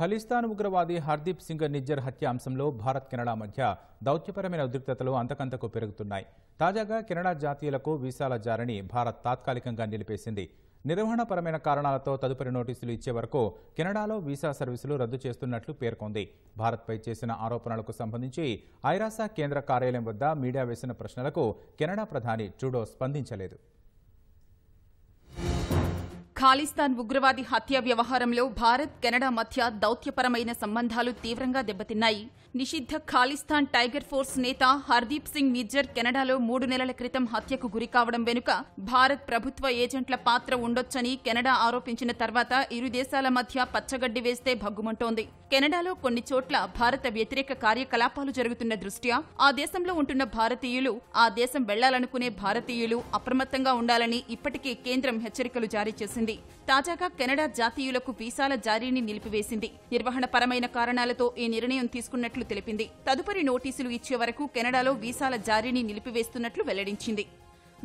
ఖలిస్తాన్ ఉగ్రవాది హర్దీప్ సింగ్ నిజ్జర్ హత్య అంశంలో భారత్ కెనడా మధ్య దౌత్యపరమైన ఉద్రిక్తతలు అంతకంతకు పెరుగుతున్నాయి తాజాగా కెనడా జాతీయులకు వీసాల జారిని భారత్ తాత్కాలికంగా నిలిపేసింది నిర్వహణపరమైన కారణాలతో తదుపరి నోటీసులు ఇచ్చే వరకు కెనడాలో వీసా సర్వీసులు రద్దు చేస్తున్నట్లు పేర్కొంది భారత్పై చేసిన ఆరోపణలకు సంబంధించి ఐరాసా కేంద్ర కార్యాలయం వద్ద మీడియా వేసిన ప్రశ్నలకు కెనడా ప్రధాని ట్రూడో స్పందించలేదు ఖాళీస్థాన్ ఉగ్రవాది హత్య వ్యవహారంలో భారత్ కెనడా మధ్య దౌత్యపరమైన సంబంధాలు తీవ్రంగా దెబ్బతిన్నాయి నిషిద్ధ ఖాళీస్థాన్ టైగర్ ఫోర్స్ నేత హర్దీప్ సింగ్ నిజ్జర్ కెనడాలో మూడు నెలల క్రితం హత్యకు గురికావడం వెనుక భారత్ ప్రభుత్వ ఏజెంట్ల పాత్ర ఉండొచ్చని కెనడా ఆరోపించిన తర్వాత ఇరు దేశాల మధ్య పచ్చగడ్డి వేస్తే భగ్గుమంటోంది కెనడాలో కొన్ని చోట్ల భారత వ్యతిరేక కార్యకలాపాలు జరుగుతున్న దృష్ట్యా ఆ దేశంలో ఉంటున్న భారతీయులు ఆ దేశం వెళ్లాలనుకునే భారతీయులు అప్రమత్తంగా ఉండాలని ఇప్పటికే కేంద్రం హెచ్చరికలు జారీ చేసింది తాజాగా కెనడా జాతీయులకు వీసాల జారీని నిలిపివేసింది నిర్వహణపరమైన కారణాలతో ఈ నిర్ణయం తీసుకున్నట్లు తెలిపింది తదుపరి నోటీసులు ఇచ్చే వరకు కెనడాలో వీసాల జారీని నిలిపివేస్తున్నట్లు వెల్లడించింది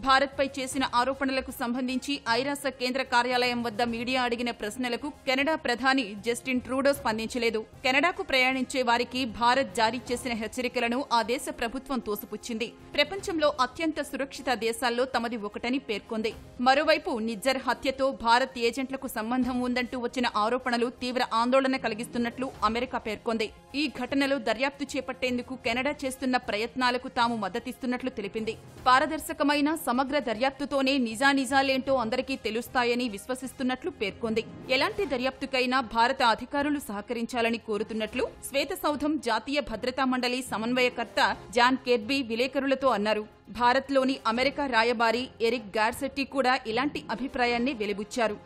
భారత్పై చేసిన ఆరోపణలకు సంబంధించి ఐరాస కేంద్ర కార్యాలయం వద్ద మీడియా అడిగిన ప్రశ్నలకు కెనడా ప్రధాని జస్టిన్ ట్రూడో స్పందించలేదు కెనడాకు ప్రయాణించే వారికి భారత్ జారీ చేసిన హెచ్చరికలను ఆ దేశ ప్రభుత్వం తోసిపుచ్చింది ప్రపంచంలో అత్యంత సురక్షిత దేశాల్లో తమది ఒకటని పేర్కొంది మరోవైపు నిజ్జర్ హత్యతో భారత్ ఏజెంట్లకు సంబంధం ఉందంటూ వచ్చిన ఆరోపణలు తీవ్ర ఆందోళన కలిగిస్తున్నట్లు అమెరికా పేర్కొంది ఈ ఘటనలో దర్యాప్తు చేపట్టేందుకు కెనడా చేస్తున్న ప్రయత్నాలకు తాము మద్దతిస్తున్నట్లు తెలిపింది పారదర్శకమైన సమగ్ర దర్యాప్తుతోనే నిజానిజాలేంటో అందరికీ తెలుస్తాయని విశ్వసిస్తున్నట్లు పేర్కొంది ఎలాంటి దర్యాప్తుకైనా భారత అధికారులు సహకరించాలని కోరుతున్నట్లు శ్వేతసౌధం జాతీయ భద్రతా మండలి సమన్వయకర్త జాన్ కెర్బీ విలేకరులతో అన్నారు భారత్లోని అమెరికా రాయబారి ఎరిక్ గార్సెట్టి కూడా ఇలాంటి అభిప్రాయాన్ని వెలిబుచ్చారు